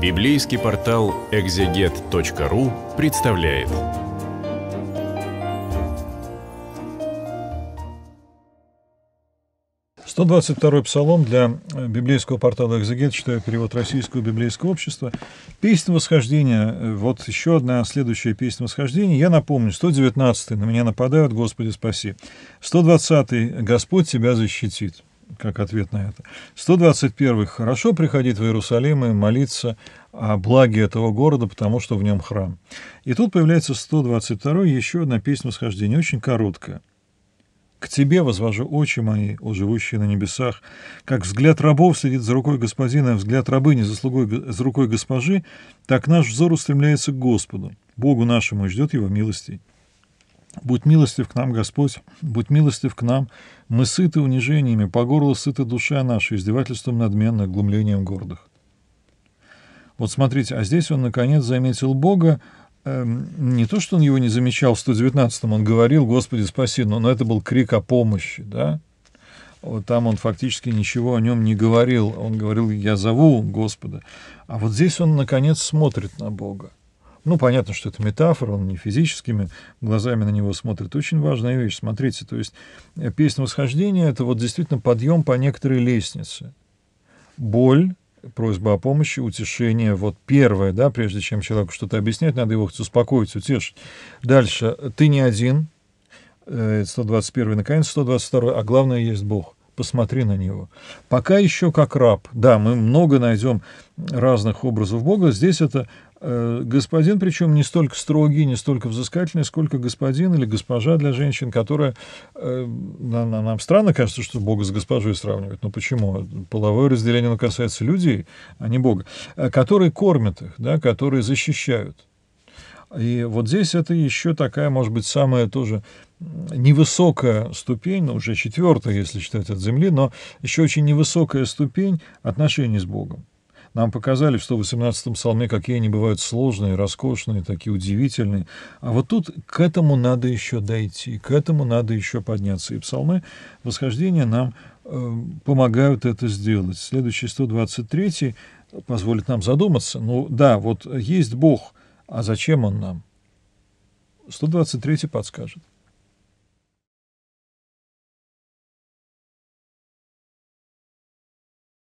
Библейский портал экзегет.ру представляет. Сто двадцать второй псалом для э, библейского портала «Экзегет», читаю перевод российского библейского общества. Песнь восхождения, э, вот еще одна следующая песнь восхождения. Я напомню, 119-й, на меня нападают, Господи, спаси. 120-й, Господь тебя защитит как ответ на это. 121. Хорошо приходить в Иерусалим и молиться о благе этого города, потому что в нем храм. И тут появляется 122. Еще одна песня восхождения, очень короткая. К тебе возвожу очи мои, о живущие на небесах. Как взгляд рабов следит за рукой господина, а взгляд рабыни за, слугой, за рукой госпожи, так наш взор устремляется к Господу, Богу нашему, и ждет его милостей. Будь милостив к нам, Господь, будь милостив к нам. Мы сыты унижениями, по горло сыта душа наша, издевательством надменных, глумлением гордых. Вот смотрите, а здесь он, наконец, заметил Бога. Эм, не то, что он его не замечал, в 119-м он говорил, «Господи, спаси», но, но это был крик о помощи, да? Вот там он фактически ничего о нем не говорил. Он говорил, «Я зову Господа». А вот здесь он, наконец, смотрит на Бога. Ну, понятно, что это метафора, он не физическими глазами на него смотрит. Очень важная вещь, смотрите. То есть э, песня восхождения — это вот действительно подъем по некоторой лестнице. Боль, просьба о помощи, утешение. Вот первое, да, прежде чем человеку что-то объяснять, надо его успокоить, утешить. Дальше. Ты не один. 121 э, наконец 122 а главное есть Бог посмотри на него. Пока еще как раб. Да, мы много найдем разных образов Бога. Здесь это Э, господин, причем не столько строгий, не столько взыскательный, сколько господин или госпожа для женщин, которая... Э, нам, нам странно кажется, что Бога с госпожой сравнивают. Но почему? Половое разделение, оно касается людей, а не Бога. Э, которые кормят их, да, которые защищают. И вот здесь это еще такая, может быть, самая тоже невысокая ступень, ну, уже четвертая, если считать от земли, но еще очень невысокая ступень отношений с Богом. Нам показали что в 118-м псалме, какие они бывают сложные, роскошные, такие удивительные. А вот тут к этому надо еще дойти, к этому надо еще подняться. И псалмы восхождения нам э, помогают это сделать. Следующий 123 позволит нам задуматься. Ну да, вот есть Бог, а зачем Он нам? 123 подскажет.